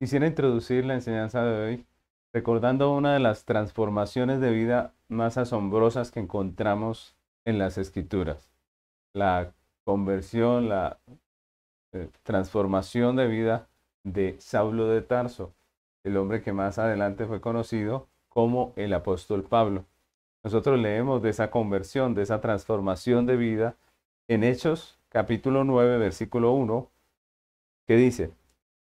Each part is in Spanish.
Quisiera introducir la enseñanza de hoy recordando una de las transformaciones de vida más asombrosas que encontramos en las escrituras. La conversión, la eh, transformación de vida de Saulo de Tarso, el hombre que más adelante fue conocido como el apóstol Pablo. Nosotros leemos de esa conversión, de esa transformación de vida en Hechos capítulo 9, versículo 1, que dice,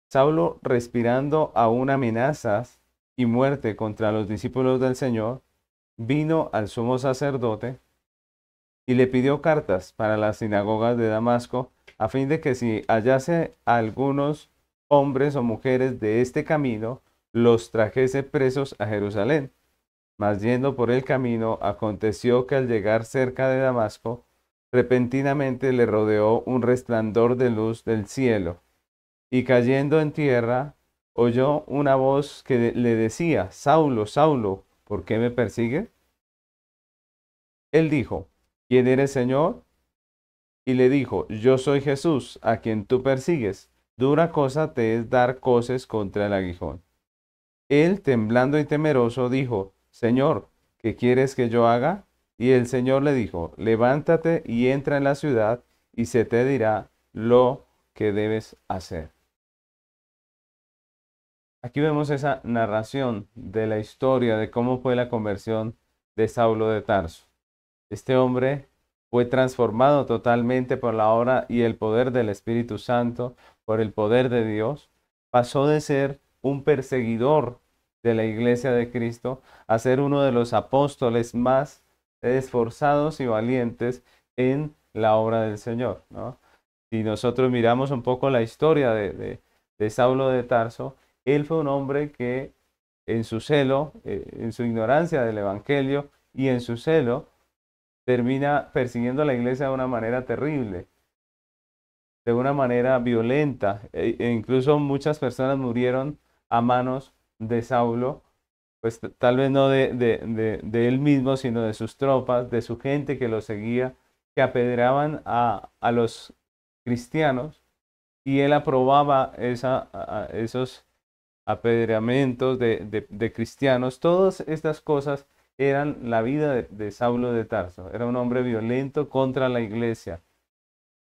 Saulo, respirando aún amenazas y muerte contra los discípulos del Señor, vino al sumo sacerdote y le pidió cartas para las sinagogas de Damasco, a fin de que si hallase algunos hombres o mujeres de este camino, los trajese presos a Jerusalén. Mas yendo por el camino, aconteció que al llegar cerca de Damasco, repentinamente le rodeó un resplandor de luz del cielo y cayendo en tierra, oyó una voz que le decía, Saulo, Saulo, ¿por qué me persigue? Él dijo, ¿quién eres Señor? Y le dijo, yo soy Jesús, a quien tú persigues. Dura cosa te es dar coces contra el aguijón. Él, temblando y temeroso, dijo, Señor, ¿qué quieres que yo haga? Y el Señor le dijo, levántate y entra en la ciudad, y se te dirá lo que debes hacer. Aquí vemos esa narración de la historia de cómo fue la conversión de Saulo de Tarso. Este hombre fue transformado totalmente por la obra y el poder del Espíritu Santo, por el poder de Dios. Pasó de ser un perseguidor de la iglesia de Cristo a ser uno de los apóstoles más esforzados y valientes en la obra del Señor. ¿no? Si nosotros miramos un poco la historia de Saulo de Tarso, él fue un hombre que en su celo, eh, en su ignorancia del Evangelio y en su celo, termina persiguiendo a la iglesia de una manera terrible, de una manera violenta. E, e incluso muchas personas murieron a manos de Saulo, pues tal vez no de, él mismo, sino de sus tropas, de su gente que lo seguía, que apedreaban a, los cristianos y él aprobaba esos apedreamientos de, de, cristianos, todas estas cosas eran la vida de, de, Saulo de Tarso. Era un hombre violento contra la iglesia.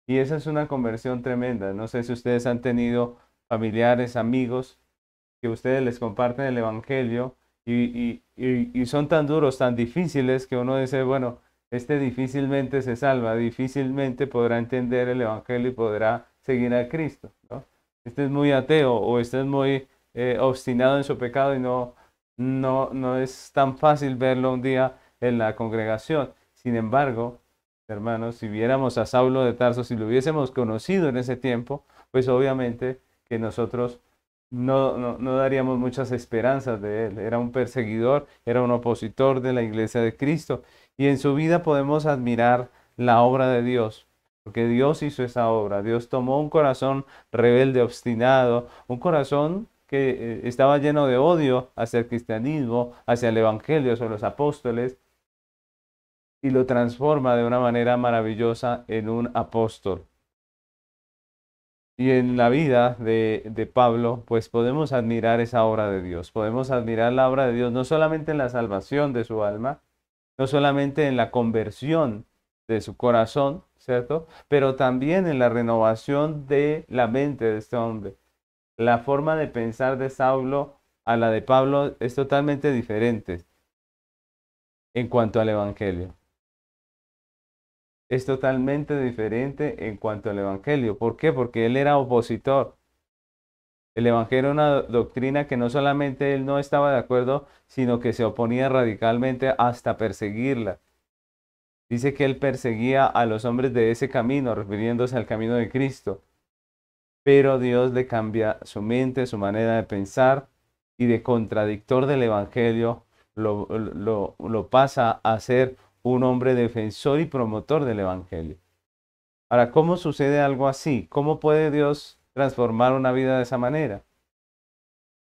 Y esa es una conversión tremenda. No sé si ustedes han tenido familiares, amigos, que ustedes les comparten el Evangelio y, y, son tan duros, tan difíciles, que uno dice, bueno, este difícilmente se salva, difícilmente podrá entender el Evangelio y podrá seguir a Cristo. ¿no? Este es muy ateo o este es muy eh, obstinado en su pecado y no, no, no es tan fácil verlo un día en la congregación. Sin embargo, hermanos, si viéramos a Saulo de Tarso, si lo hubiésemos conocido en ese tiempo, pues obviamente que nosotros no, no, no, daríamos muchas esperanzas de él. Era un perseguidor, era un opositor de la iglesia de Cristo. Y en su vida podemos admirar la obra de Dios, porque Dios hizo esa obra. Dios tomó un corazón rebelde, obstinado, un corazón que eh, estaba lleno de odio hacia el cristianismo, hacia el evangelio, hacia los apóstoles, y lo transforma de una manera maravillosa en un apóstol. Y en la vida de, de, Pablo, pues podemos admirar esa obra de Dios, podemos admirar la obra de Dios no solamente en la salvación de su alma, no solamente en la conversión de su corazón, ¿cierto? Pero también en la renovación de la mente de este hombre la forma de pensar de Saulo a la de Pablo es totalmente diferente en cuanto al Evangelio. Es totalmente diferente en cuanto al Evangelio. ¿Por qué? Porque él era opositor. El Evangelio era una doctrina que no solamente él no estaba de acuerdo, sino que se oponía radicalmente hasta perseguirla. Dice que él perseguía a los hombres de ese camino, refiriéndose al camino de Cristo pero Dios le cambia su mente, su manera de pensar y de contradictor del Evangelio lo, pasa a ser un hombre defensor y promotor del Evangelio. Ahora, ¿cómo sucede algo así? ¿Cómo puede Dios transformar una vida de esa manera?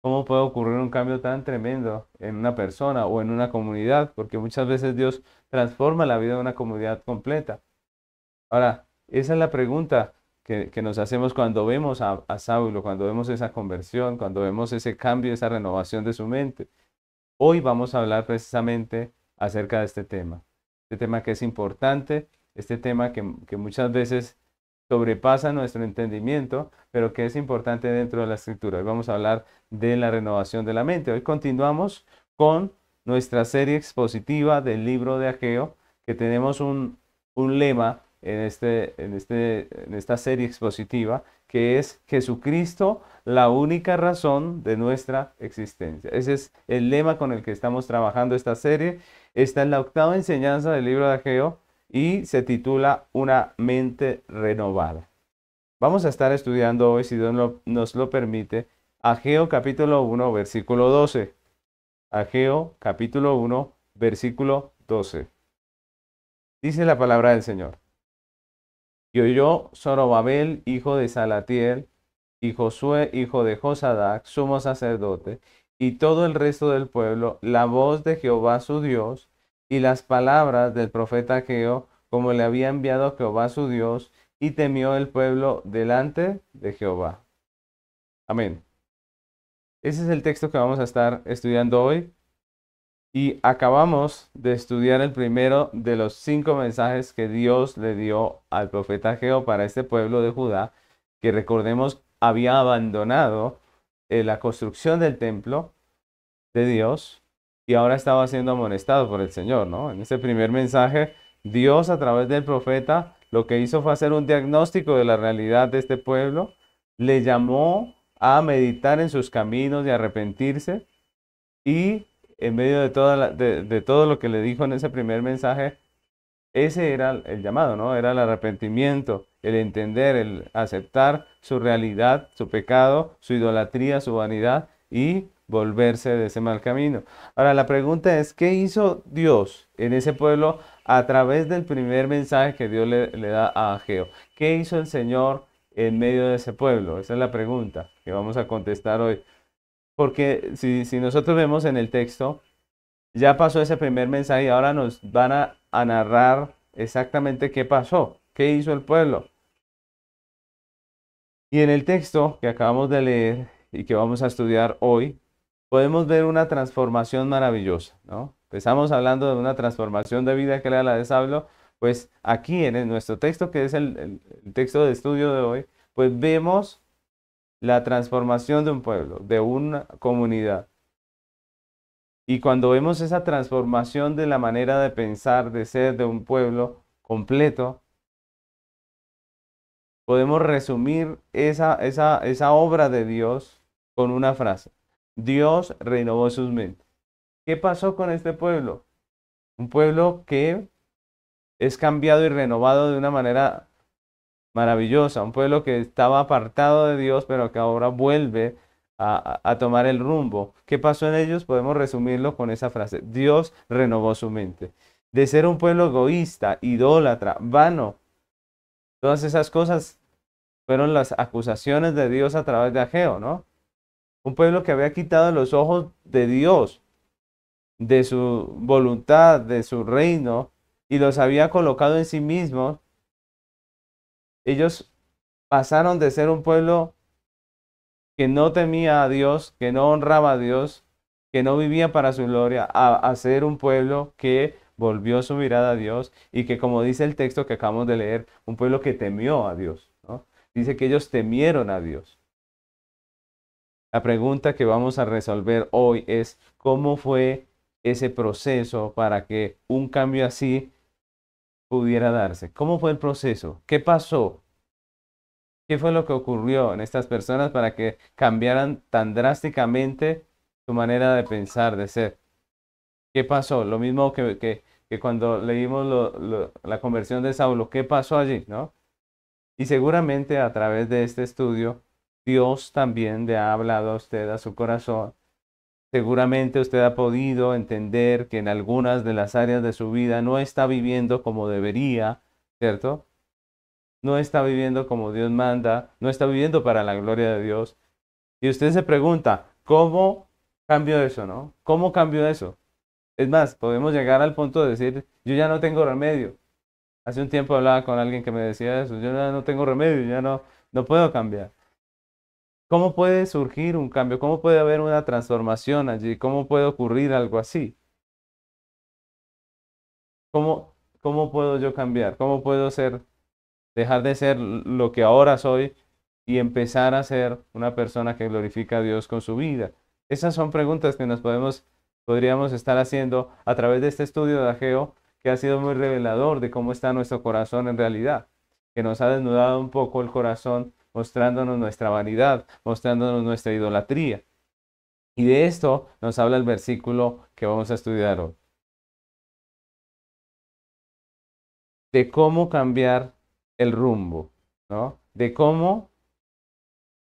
¿Cómo puede ocurrir un cambio tan tremendo en una persona o en una comunidad? Porque muchas veces Dios transforma la vida de una comunidad completa. Ahora, esa es la pregunta que, nos hacemos cuando vemos a, a, Saulo, cuando vemos esa conversión, cuando vemos ese cambio, esa renovación de su mente. Hoy vamos a hablar precisamente acerca de este tema, este tema que es importante, este tema que, muchas veces sobrepasa nuestro entendimiento, pero que es importante dentro de la escritura. Hoy vamos a hablar de la renovación de la mente. Hoy continuamos con nuestra serie expositiva del libro de Ageo, que tenemos un, un lema en, este, en, este, en esta serie expositiva, que es Jesucristo, la única razón de nuestra existencia. Ese es el lema con el que estamos trabajando esta serie. está en la octava enseñanza del libro de Ageo y se titula Una mente renovada. Vamos a estar estudiando hoy, si Dios nos lo permite, Ageo capítulo 1, versículo 12. Ageo capítulo 1, versículo 12. Dice la palabra del Señor. Y oyó Zorobabel, hijo de Salatiel, y Josué, hijo de Josadac, sumo sacerdote, y todo el resto del pueblo, la voz de Jehová su Dios, y las palabras del profeta Geo, como le había enviado Jehová su Dios, y temió el pueblo delante de Jehová. Amén. Ese es el texto que vamos a estar estudiando hoy. Y acabamos de estudiar el primero de los cinco mensajes que Dios le dio al profeta Geo para este pueblo de Judá, que recordemos había abandonado eh, la construcción del templo de Dios y ahora estaba siendo amonestado por el Señor, ¿no? En ese primer mensaje, Dios a través del profeta lo que hizo fue hacer un diagnóstico de la realidad de este pueblo, le llamó a meditar en sus caminos y arrepentirse y en medio de, todo lo que le dijo en ese primer mensaje, ese era el llamado, ¿no? Era el arrepentimiento, el entender, el aceptar su realidad, su pecado, su idolatría, su vanidad y volverse de ese mal camino. Ahora, la pregunta es, ¿qué hizo Dios en ese pueblo a través del primer mensaje que Dios le, da a Ageo? ¿Qué hizo el Señor en medio de ese pueblo? Esa es la pregunta que vamos a contestar hoy. Porque si, si nosotros vemos en el texto, ya pasó ese primer mensaje y ahora nos van a, narrar exactamente qué pasó, qué hizo el pueblo. Y en el texto que acabamos de leer y que vamos a estudiar hoy, podemos ver una transformación maravillosa, ¿no? Empezamos hablando de una transformación de vida que era la de Sablo, pues aquí en nuestro texto, que es el, el, texto de estudio de hoy, pues vemos la transformación de un pueblo, de una comunidad. Y cuando vemos esa transformación de la manera de pensar, de ser de un pueblo completo, podemos resumir esa, esa, obra de Dios con una frase. Dios renovó sus mentes. ¿Qué pasó con este pueblo? Un pueblo que es cambiado y renovado de una manera maravillosa, un pueblo que estaba apartado de Dios, pero que ahora vuelve a, tomar el rumbo. ¿Qué pasó en ellos? Podemos resumirlo con esa frase. Dios renovó su mente. De ser un pueblo egoísta, idólatra, vano, todas esas cosas fueron las acusaciones de Dios a través de Ageo, ¿no? Un pueblo que había quitado los ojos de Dios, de su voluntad, de su reino, y los había colocado en sí mismos ellos pasaron de ser un pueblo que no temía a Dios, que no honraba a Dios, que no vivía para su gloria, a, ser un pueblo que volvió su mirada a Dios y que, como dice el texto que acabamos de leer, un pueblo que temió a Dios. Dice que ellos temieron a Dios. La pregunta que vamos a resolver hoy es cómo fue ese proceso para que un cambio así pudiera darse. ¿Cómo fue el proceso? ¿Qué pasó? ¿Qué fue lo que ocurrió en estas personas para que cambiaran tan drásticamente su manera de pensar, de ser? ¿Qué pasó? Lo mismo que, que, cuando leímos la conversión de Saulo. ¿Qué pasó allí? ¿No? Y seguramente a través de este estudio, Dios también le ha hablado a usted, a su corazón, Seguramente usted ha podido entender que en algunas de las áreas de su vida no está viviendo como debería, ¿cierto? No está viviendo como Dios manda, no está viviendo para la gloria de Dios. Y usted se pregunta, ¿cómo cambio eso, no? ¿Cómo cambio eso? Es más, podemos llegar al punto de decir, yo ya no tengo remedio. Hace un tiempo hablaba con alguien que me decía eso, yo ya no tengo remedio, ya no, no puedo cambiar. ¿Cómo puede surgir un cambio? ¿Cómo puede haber una transformación allí? ¿Cómo puede ocurrir algo así? ¿Cómo, cómo puedo yo cambiar? ¿Cómo puedo ser, dejar de ser lo que ahora soy y empezar a ser una persona que glorifica a Dios con su vida? Esas son preguntas que nos podemos, podríamos estar haciendo a través de este estudio de Ageo que ha sido muy revelador de cómo está nuestro corazón en realidad, que nos ha desnudado un poco el corazón mostrándonos nuestra vanidad, mostrándonos nuestra idolatría. Y de esto nos habla el versículo que vamos a estudiar hoy. De cómo cambiar el rumbo, ¿no? De cómo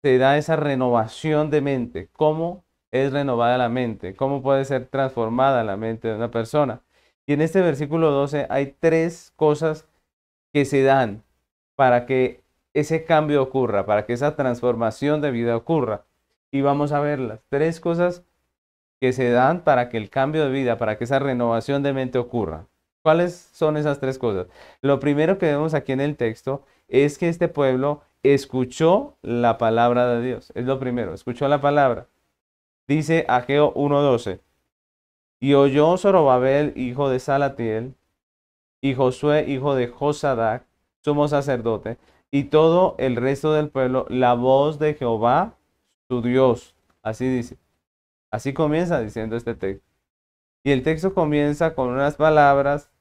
se da esa renovación de mente, cómo es renovada la mente, cómo puede ser transformada la mente de una persona. Y en este versículo 12 hay tres cosas que se dan para que ese cambio ocurra, para que esa transformación de vida ocurra. Y vamos a ver las tres cosas que se dan para que el cambio de vida, para que esa renovación de mente ocurra. ¿Cuáles son esas tres cosas? Lo primero que vemos aquí en el texto es que este pueblo escuchó la palabra de Dios. Es lo primero, escuchó la palabra. Dice Ageo 1.12. Y oyó Zorobabel, hijo de Salatiel, y Josué, hijo de Josadac, sumo sacerdote, y todo el resto del pueblo la voz de Jehová, su Dios. Así dice. Así comienza diciendo este texto. Y el texto comienza con unas palabras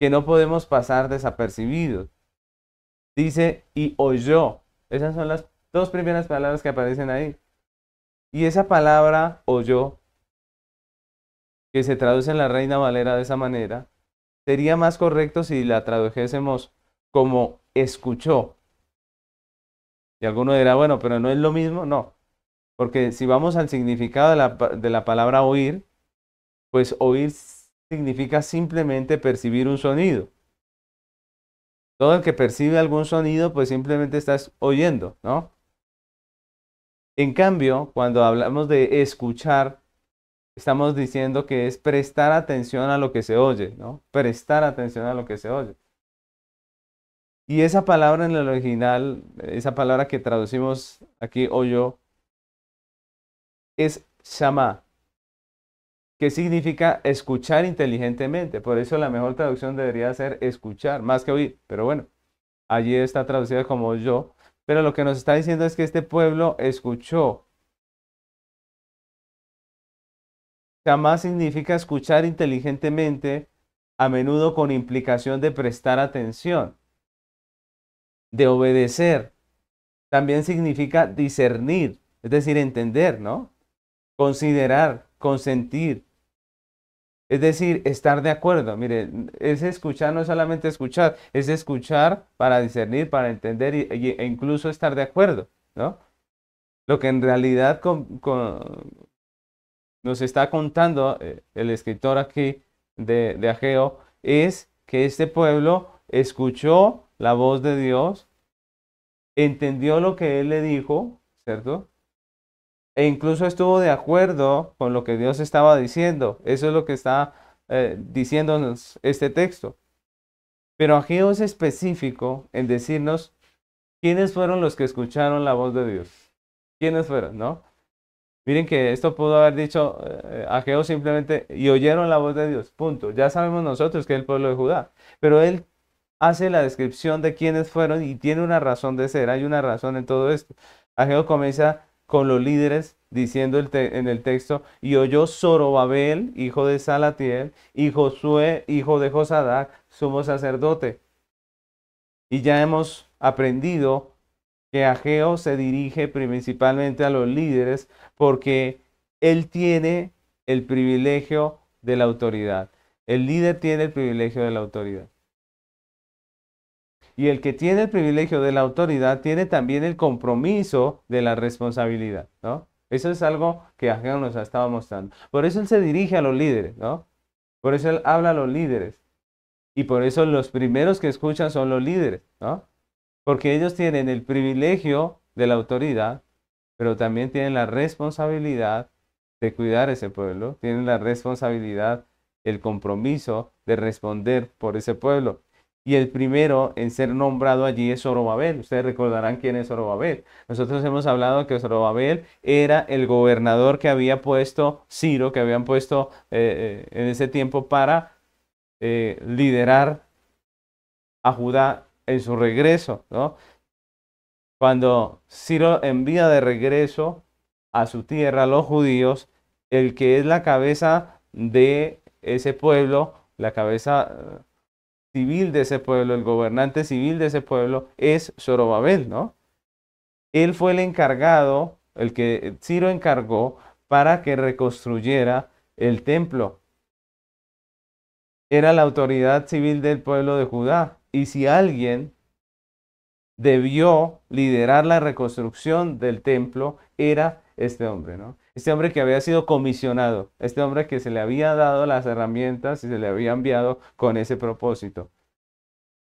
que no podemos pasar desapercibidos. Dice, y oyó. Esas son las dos primeras palabras que aparecen ahí. Y esa palabra oyó, que se traduce en la Reina Valera de esa manera, sería más correcto si la tradujésemos como escuchó. Y alguno dirá, bueno, pero no es lo mismo, no. Porque si vamos al significado de la, de la palabra oír, pues oír significa simplemente percibir un sonido. Todo el que percibe algún sonido, pues simplemente estás oyendo, ¿no? En cambio, cuando hablamos de escuchar, estamos diciendo que es prestar atención a lo que se oye, ¿no? Prestar atención a lo que se oye. Y esa palabra en el original, esa palabra que traducimos aquí o yo, es Shama, que significa escuchar inteligentemente. Por eso la mejor traducción debería ser escuchar, más que oír. Pero bueno, allí está traducida como yo. Pero lo que nos está diciendo es que este pueblo escuchó. Shama significa escuchar inteligentemente, a menudo con implicación de prestar atención de obedecer. También significa discernir, es decir, entender, ¿no? Considerar, consentir. Es decir, estar de acuerdo. Mire, es escuchar, no es solamente escuchar, es escuchar para discernir, para entender e incluso estar de acuerdo, ¿no? Lo que en realidad nos está contando eh, el escritor aquí de, de Ageo es que este pueblo escuchó la voz de Dios, entendió lo que él le dijo, ¿cierto? E incluso estuvo de acuerdo con lo que Dios estaba diciendo. Eso es lo que está eh, diciéndonos este texto. Pero Ageo es específico en decirnos quiénes fueron los que escucharon la voz de Dios. ¿Quiénes fueron, no? Miren que esto pudo haber dicho eh, Ageo simplemente y oyeron la voz de Dios, punto. Ya sabemos nosotros que es el pueblo de Judá. Pero él hace la descripción de quiénes fueron y tiene una razón de ser, hay una razón en todo esto. Ageo comienza con los líderes diciendo en el texto, y oyó Zorobabel, hijo de Salatiel, y Josué, hijo de Josadac, sumo sacerdote. Y ya hemos aprendido que Ageo se dirige principalmente a los líderes porque él tiene el privilegio de la autoridad. El líder tiene el privilegio de la autoridad. Y el que tiene el privilegio de la autoridad tiene también el compromiso de la responsabilidad, ¿no? Eso es algo que Agen nos ha estado mostrando. Por eso él se dirige a los líderes, ¿no? Por eso él habla a los líderes. Y por eso los primeros que escuchan son los líderes, ¿no? Porque ellos tienen el privilegio de la autoridad, pero también tienen la responsabilidad de cuidar ese pueblo, tienen la responsabilidad, el compromiso de responder por ese pueblo y el primero en ser nombrado allí es Zorobabel. Ustedes recordarán quién es Zorobabel. Nosotros hemos hablado que Zorobabel era el gobernador que había puesto Ciro, que habían puesto eh, eh, en ese tiempo para eh, liderar a Judá en su regreso. Cuando Ciro envía de regreso a su tierra a los judíos, el que es la cabeza de ese pueblo, la cabeza civil de ese pueblo, el gobernante civil de ese pueblo es Zorobabel, ¿no? Él fue el encargado, el que eh, Ciro encargó para que reconstruyera el templo. Era la autoridad civil del pueblo de Judá. Y si alguien debió liderar la reconstrucción del templo, era este hombre, ¿no? este hombre que había sido comisionado, este hombre que se le había dado las herramientas y se le había enviado con ese propósito.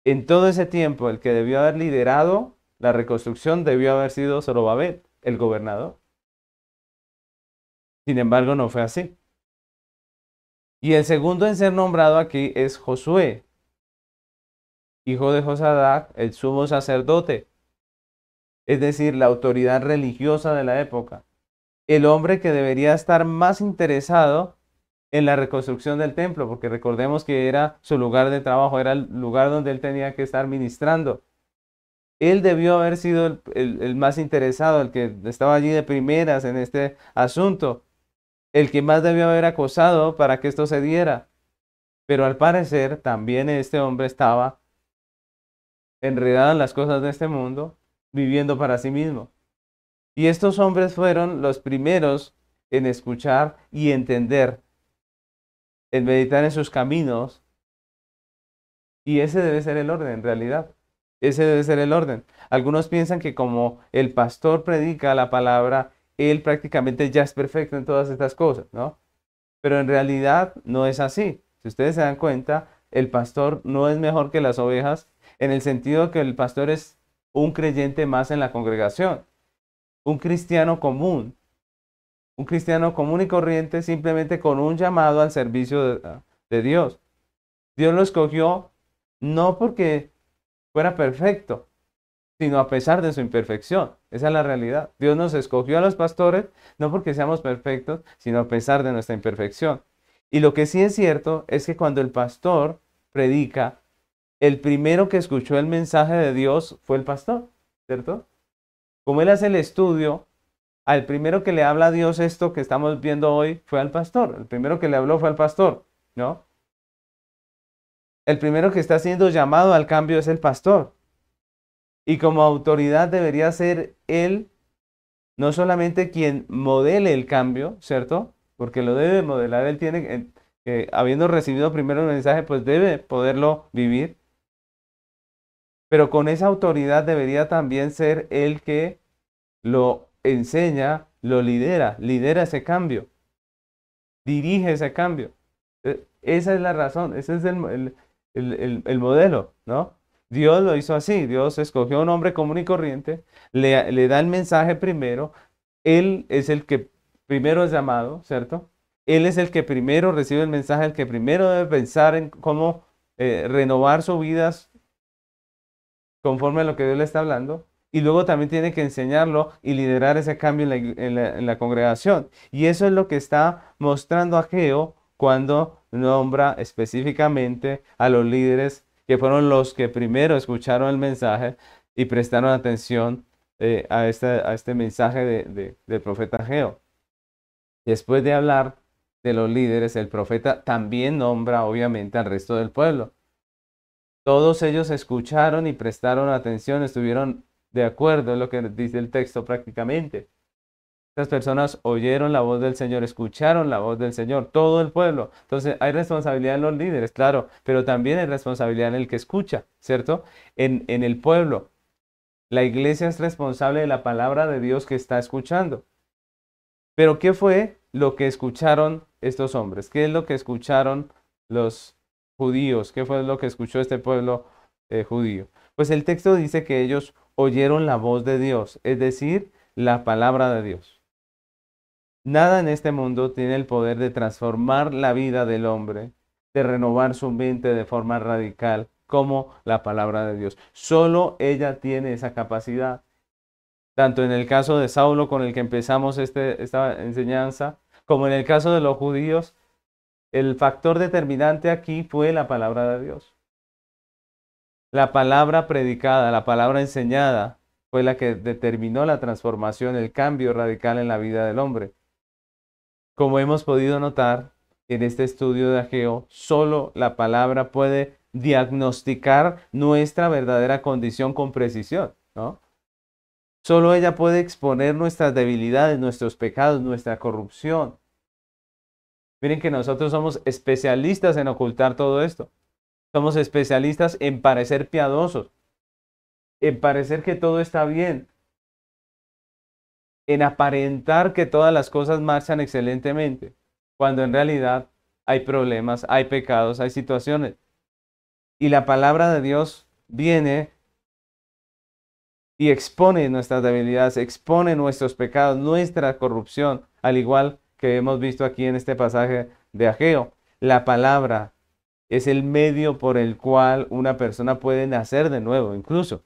En todo ese tiempo, el que debió haber liderado la reconstrucción debió haber sido Zorobabel, el gobernador. Sin embargo, no fue así. Y el segundo en ser nombrado aquí es Josué, hijo de Josadac, el sumo sacerdote, es decir, la autoridad religiosa de la época el hombre que debería estar más interesado en la reconstrucción del templo, porque recordemos que era su lugar de trabajo, era el lugar donde él tenía que estar ministrando. Él debió haber sido el, más interesado, el que estaba allí de primeras en este asunto, el que más debió haber acosado para que esto se diera. Pero al parecer también este hombre estaba enredado en las cosas de este mundo, viviendo para sí mismo. Y estos hombres fueron los primeros en escuchar y entender, en meditar en sus caminos. Y ese debe ser el orden, en realidad. Ese debe ser el orden. Algunos piensan que como el pastor predica la palabra, él prácticamente ya es perfecto en todas estas cosas, ¿no? Pero en realidad no es así. Si ustedes se dan cuenta, el pastor no es mejor que las ovejas en el sentido que el pastor es un creyente más en la congregación un cristiano común, un cristiano común y corriente simplemente con un llamado al servicio ah, de, Dios. Dios lo escogió no porque fuera perfecto, sino a pesar de su imperfección. Esa es la realidad. Dios nos escogió a los pastores no porque seamos perfectos, sino a pesar de nuestra imperfección. Y lo que sí es cierto es que cuando el pastor predica, el primero que escuchó el mensaje de Dios fue el pastor, ¿cierto? Como él hace el estudio, al primero que le habla a Dios esto que estamos viendo hoy fue al pastor. El primero que le habló fue al pastor, ¿no? El primero que está siendo llamado al cambio es el pastor. Y como autoridad debería ser él, no solamente quien modele el cambio, ¿cierto? Porque lo debe modelar, él tiene, que, eh, eh, habiendo recibido primero el mensaje, pues debe poderlo vivir. Pero con esa autoridad debería también ser él que lo enseña, lo lidera, lidera ese cambio, dirige ese cambio. E, esa es la razón, ese es el, modelo, ¿no? Dios lo hizo así, Dios escogió a un hombre común y corriente, le, da el mensaje primero, Él es el que primero es llamado, ¿cierto? Él es el que primero recibe el mensaje, el que primero debe pensar en cómo eh, renovar su vida conforme a lo que Dios le está hablando y luego también tiene que enseñarlo y liderar ese cambio en la, congregación. Y eso es lo que está mostrando Ageo cuando nombra específicamente a los líderes que fueron los que primero escucharon el mensaje y prestaron atención eh, a, este, a este mensaje del profeta Ageo. Después de hablar de los líderes, el profeta también nombra obviamente al resto del pueblo. Todos ellos escucharon y prestaron atención, estuvieron de acuerdo es lo que dice el texto prácticamente. Estas personas oyeron la voz del Señor, escucharon la voz del Señor, todo el pueblo. Entonces hay responsabilidad en los líderes, claro, pero también hay responsabilidad en el que escucha, ¿cierto? En, en el pueblo. La iglesia es responsable de la palabra de Dios que está escuchando. Pero ¿qué fue lo que escucharon estos hombres? ¿Qué es lo que escucharon los judíos? ¿Qué fue lo que escuchó este pueblo eh, judío? Pues el texto dice que ellos oyeron la voz de Dios, es decir, la palabra de Dios. Nada en este mundo tiene el poder de transformar la vida del hombre, de renovar su mente de forma radical, como la palabra de Dios. Solo ella tiene esa capacidad. Tanto en el caso de Saulo, con el que empezamos este, esta enseñanza, como en el caso de los judíos, el factor determinante aquí fue la palabra de Dios. La palabra predicada, la palabra enseñada, fue la que determinó la transformación, el cambio radical en la vida del hombre. Como hemos podido notar en este estudio de Ageo, solo la palabra puede diagnosticar nuestra verdadera condición con precisión, ¿no? Solo ella puede exponer nuestras debilidades, nuestros pecados, nuestra corrupción. Miren que nosotros somos especialistas en ocultar todo esto. Somos especialistas en parecer piadosos, en parecer que todo está bien, en aparentar que todas las cosas marchan excelentemente, cuando en realidad hay problemas, hay pecados, hay situaciones. Y la palabra de Dios viene y expone nuestras debilidades, expone nuestros pecados, nuestra corrupción, al igual que hemos visto aquí en este pasaje de Ageo. La palabra es el medio por el cual una persona puede nacer de nuevo, incluso.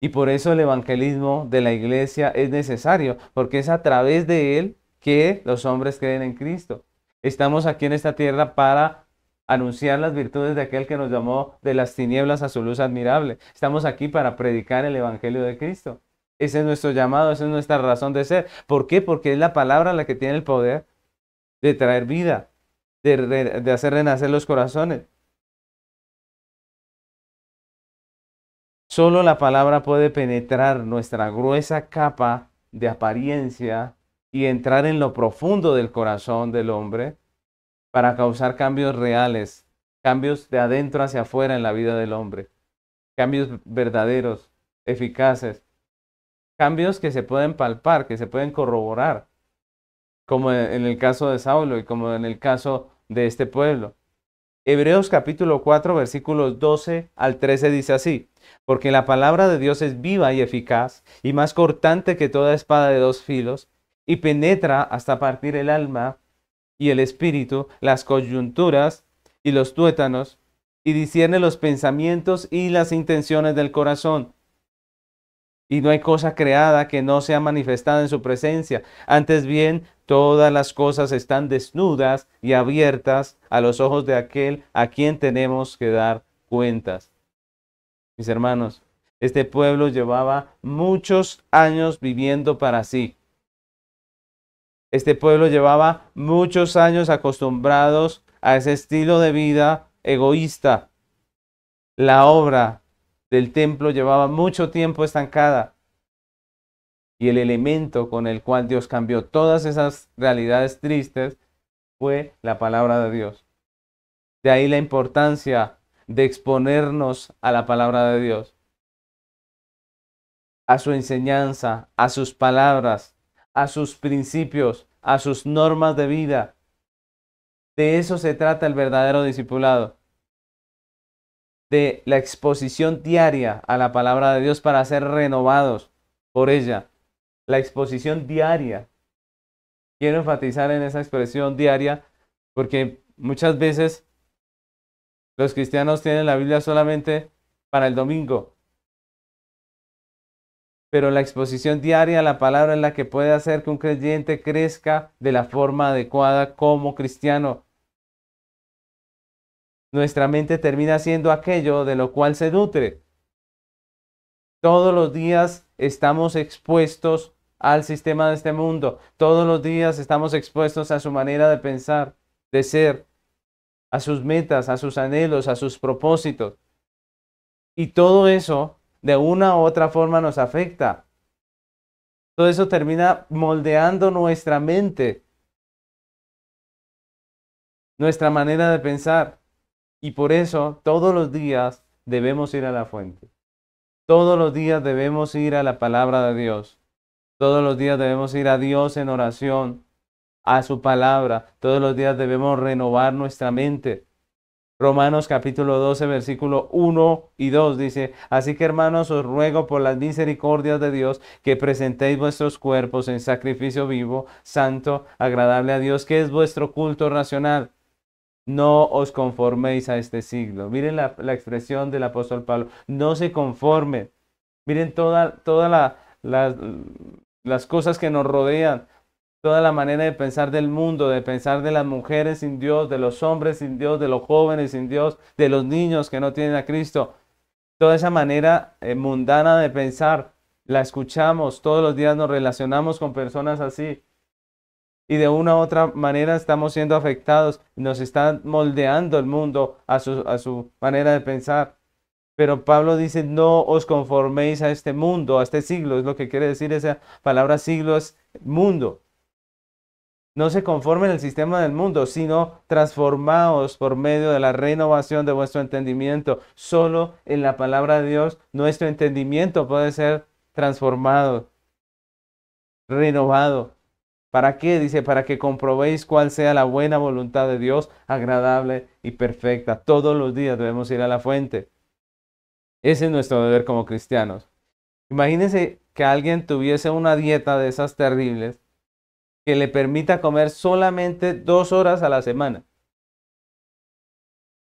Y por eso el evangelismo de la iglesia es necesario, porque es a través de él que los hombres creen en Cristo. Estamos aquí en esta tierra para anunciar las virtudes de aquel que nos llamó de las tinieblas a su luz admirable. Estamos aquí para predicar el evangelio de Cristo. Ese es nuestro llamado, esa es nuestra razón de ser. ¿Por qué? Porque es la palabra la que tiene el poder de traer vida, de, hacer renacer los corazones. Solo la palabra puede penetrar nuestra gruesa capa de apariencia y entrar en lo profundo del corazón del hombre para causar cambios reales, cambios de adentro hacia afuera en la vida del hombre, cambios verdaderos, eficaces, cambios que se pueden palpar, que se pueden corroborar, como en el caso de Saulo y como en el caso de este pueblo. Hebreos capítulo 4 versículos 12 al 13 dice así, porque la palabra de Dios es viva y eficaz y más cortante que toda espada de dos filos y penetra hasta partir el alma y el espíritu, las coyunturas y los tuétanos y discierne los pensamientos y las intenciones del corazón y no hay cosa creada que no sea manifestada en su presencia. Antes bien, todas las cosas están desnudas y abiertas a los ojos de aquel a quien tenemos que dar cuentas. Mis hermanos, este pueblo llevaba muchos años viviendo para sí. Este pueblo llevaba muchos años acostumbrados a ese estilo de vida egoísta. La obra el templo llevaba mucho tiempo estancada. Y el elemento con el cual Dios cambió todas esas realidades tristes fue la palabra de Dios. De ahí la importancia de exponernos a la palabra de Dios, a su enseñanza, a sus palabras, a sus principios, a sus normas de vida. De eso se trata el verdadero discipulado de la exposición diaria a la palabra de Dios para ser renovados por ella. La exposición diaria. Quiero enfatizar en esa expresión diaria porque muchas veces los cristianos tienen la Biblia solamente para el domingo. Pero la exposición diaria a la palabra es la que puede hacer que un creyente crezca de la forma adecuada como cristiano nuestra mente termina siendo aquello de lo cual se nutre. Todos los días estamos expuestos al sistema de este mundo. Todos los días estamos expuestos a su manera de pensar, de ser, a sus metas, a sus anhelos, a sus propósitos. Y todo eso, de una u otra forma, nos afecta. Todo eso termina moldeando nuestra mente, nuestra manera de pensar. Y por eso todos los días debemos ir a la fuente. Todos los días debemos ir a la palabra de Dios. Todos los días debemos ir a Dios en oración, a su palabra. Todos los días debemos renovar nuestra mente. Romanos capítulo 12, versículo 1 y 2 dice, Así que hermanos os ruego por las misericordias de Dios que presentéis vuestros cuerpos en sacrificio vivo, santo, agradable a Dios, que es vuestro culto racional no os conforméis a este siglo. Miren la, expresión del apóstol Pablo, no se conforme. Miren todas toda las cosas que nos rodean, toda la manera de pensar del mundo, de pensar de las mujeres sin Dios, de los hombres sin Dios, de los jóvenes sin Dios, de los niños que no tienen a Cristo. Toda esa manera eh, mundana de pensar, la escuchamos, todos los días nos relacionamos con personas así y de una u otra manera estamos siendo afectados, nos está moldeando el mundo a su, manera de pensar. Pero Pablo dice, no os conforméis a este mundo, a este siglo, es lo que quiere decir esa palabra siglo, es mundo. No se conformen al sistema del mundo, sino transformaos por medio de la renovación de vuestro entendimiento. Solo en la palabra de Dios nuestro entendimiento puede ser transformado, renovado. ¿Para qué? Dice, para que comprobéis cuál sea la buena voluntad de Dios, agradable y perfecta. Todos los días debemos ir a la fuente. Ese es nuestro deber como cristianos. Imagínense que alguien tuviese una dieta de esas terribles que le permita comer solamente dos horas a la semana.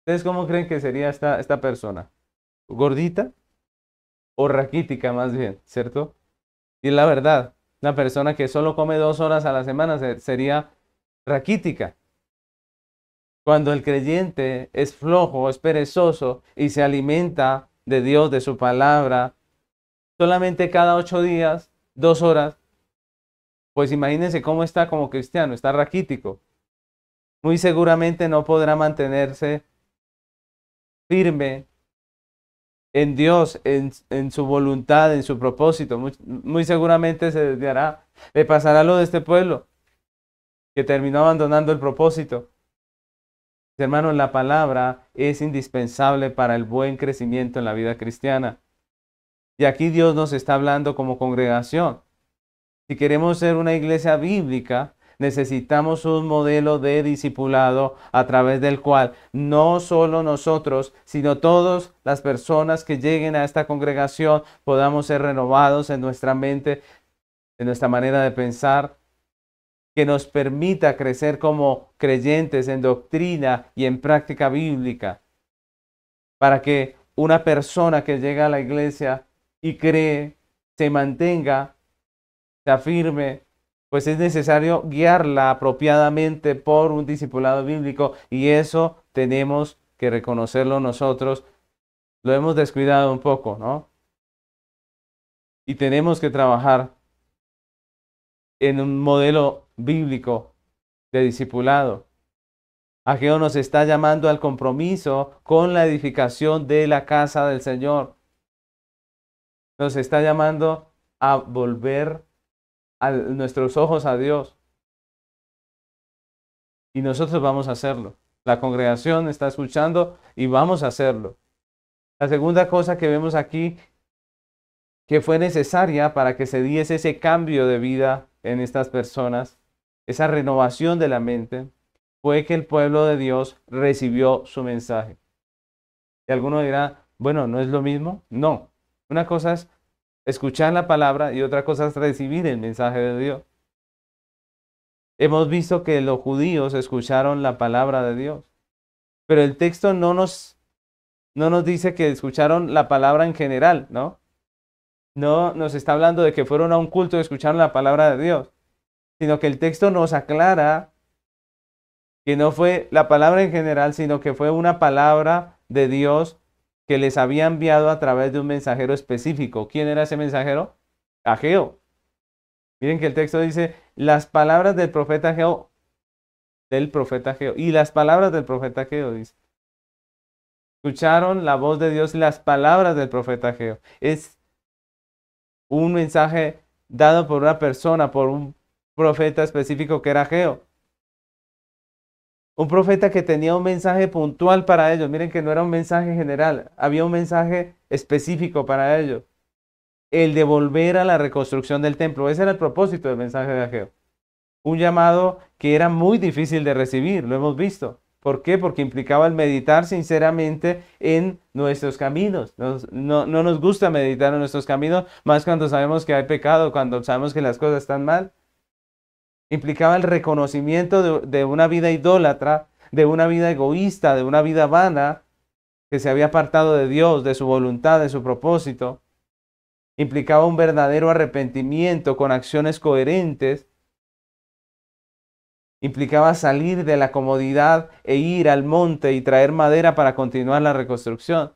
¿Ustedes cómo creen que sería esta, esta persona? ¿Gordita? O raquítica más bien, ¿cierto? Y la verdad, una persona que solo come dos horas a la semana sería raquítica. Cuando el creyente es flojo, es perezoso y se alimenta de Dios, de su palabra, solamente cada ocho días, dos horas, pues imagínense cómo está como cristiano, está raquítico. Muy seguramente no podrá mantenerse firme en Dios, en, su voluntad, en su propósito. Muy, muy, seguramente se desviará. Le pasará lo de este pueblo, que terminó abandonando el propósito. Hermanos, la palabra es indispensable para el buen crecimiento en la vida cristiana. Y aquí Dios nos está hablando como congregación. Si queremos ser una iglesia bíblica, necesitamos un modelo de discipulado a través del cual no solo nosotros, sino todas las personas que lleguen a esta congregación podamos ser renovados en nuestra mente, en nuestra manera de pensar, que nos permita crecer como creyentes en doctrina y en práctica bíblica, para que una persona que llega a la iglesia y cree, se mantenga, se afirme pues es necesario guiarla apropiadamente por un discipulado bíblico y eso tenemos que reconocerlo nosotros. Lo hemos descuidado un poco, ¿no? Y tenemos que trabajar en un modelo bíblico de discipulado. Ageo nos está llamando al compromiso con la edificación de la casa del Señor. Nos está llamando a volver nuestros ojos a Dios. Y nosotros vamos a hacerlo. La congregación está escuchando y vamos a hacerlo. La segunda cosa que vemos aquí que fue necesaria para que se diese ese cambio de vida en estas personas, esa renovación de la mente, fue que el pueblo de Dios recibió su mensaje. Y alguno dirá, bueno, ¿no es lo mismo? No. Una cosa es escuchar la palabra y otra cosa es recibir el mensaje de Dios. Hemos visto que los judíos escucharon la palabra de Dios, pero el texto no nos, dice que escucharon la palabra en general, ¿no? No nos está hablando de que fueron a un culto y escucharon la palabra de Dios, sino que el texto nos aclara que no fue la palabra en general, sino que fue una palabra de Dios que les había enviado a través de un mensajero específico. ¿Quién era ese mensajero? Ageo. Miren que el texto dice, las palabras del profeta geo del profeta geo y las palabras del profeta geo dice. Escucharon la voz de Dios, y las palabras del profeta geo Es un mensaje dado por una persona, por un profeta específico que era geo un profeta que tenía un mensaje puntual para ellos. Miren que no era un mensaje general, había un mensaje específico para ellos. El de volver a la reconstrucción del templo. Ese era el propósito del mensaje de Ageo. Un llamado que era muy difícil de recibir, lo hemos visto. ¿Por qué? Porque implicaba el meditar sinceramente en nuestros caminos. no nos gusta meditar en nuestros caminos, más cuando sabemos que hay pecado, cuando sabemos que las cosas están mal implicaba el reconocimiento de, una vida idólatra, de una vida egoísta, de una vida vana, que se había apartado de Dios, de su voluntad, de su propósito. Implicaba un verdadero arrepentimiento con acciones coherentes. Implicaba salir de la comodidad e ir al monte y traer madera para continuar la reconstrucción.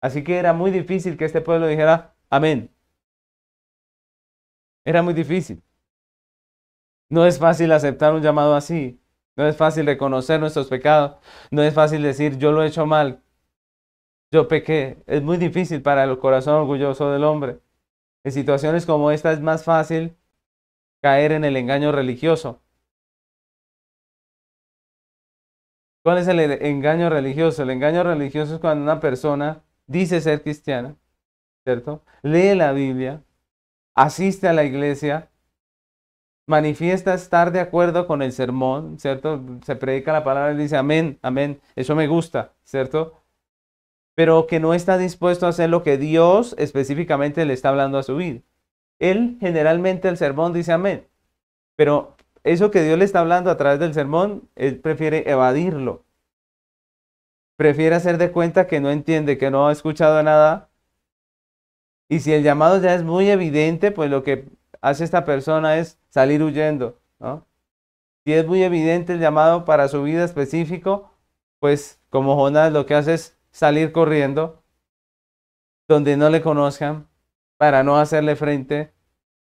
Así que era muy difícil que este pueblo dijera, amén. Era muy difícil. No es fácil aceptar un llamado así. No es fácil reconocer nuestros pecados. No es fácil decir, yo lo he hecho mal. Yo pequé. Es muy difícil para el corazón orgulloso del hombre. En situaciones como esta es más fácil caer en el engaño religioso. ¿Cuál es el engaño religioso? El engaño religioso es cuando una persona dice ser cristiana, ¿cierto? Lee la Biblia, asiste a la iglesia, manifiesta estar de acuerdo con el sermón, ¿cierto? Se predica la palabra y dice, amén, amén, eso me gusta, ¿cierto? Pero que no está dispuesto a hacer lo que Dios específicamente le está hablando a su vida. Él generalmente el sermón dice amén, pero eso que Dios le está hablando a través del sermón, él prefiere evadirlo. Prefiere hacer de cuenta que no entiende, que no ha escuchado nada. Y si el llamado ya es muy evidente, pues lo que hace esta persona es salir huyendo. Si es muy evidente el llamado para su vida específico, pues como Jonás lo que hace es salir corriendo donde no le conozcan para no hacerle frente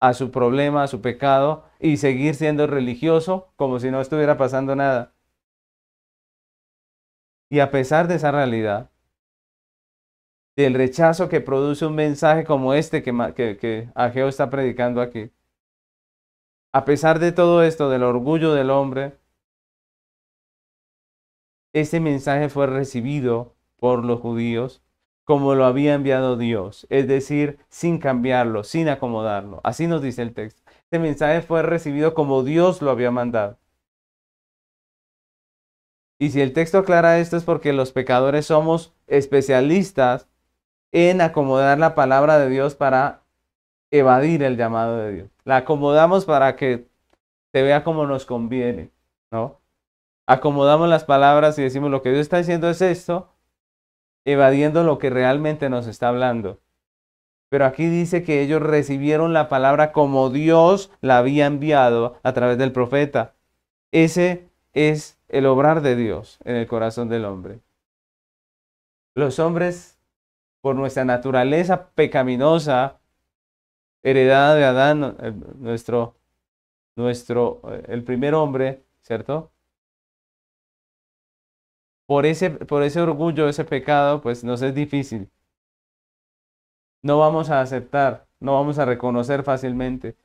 a su problema, a su pecado y seguir siendo religioso como si no estuviera pasando nada. Y a pesar de esa realidad, del rechazo que produce un mensaje como este que, que, Ageo está predicando aquí. A pesar de todo esto, del orgullo del hombre, ese mensaje fue recibido por los judíos como lo había enviado Dios, es decir, sin cambiarlo, sin acomodarlo. Así nos dice el texto. Este mensaje fue recibido como Dios lo había mandado. Y si el texto aclara esto es porque los pecadores somos especialistas en acomodar la palabra de Dios para evadir el llamado de Dios. La acomodamos para que se vea como nos conviene, ¿no? Acomodamos las palabras y decimos lo que Dios está diciendo es esto, evadiendo lo que realmente nos está hablando. Pero aquí dice que ellos recibieron la palabra como Dios la había enviado a través del profeta. Ese es el obrar de Dios en el corazón del hombre. Los hombres por nuestra naturaleza pecaminosa heredada de Adán, eh, nuestro, nuestro, eh, el primer hombre, ¿cierto? Por ese, por ese orgullo, ese pecado, pues nos es difícil. No vamos a aceptar, no vamos a reconocer fácilmente.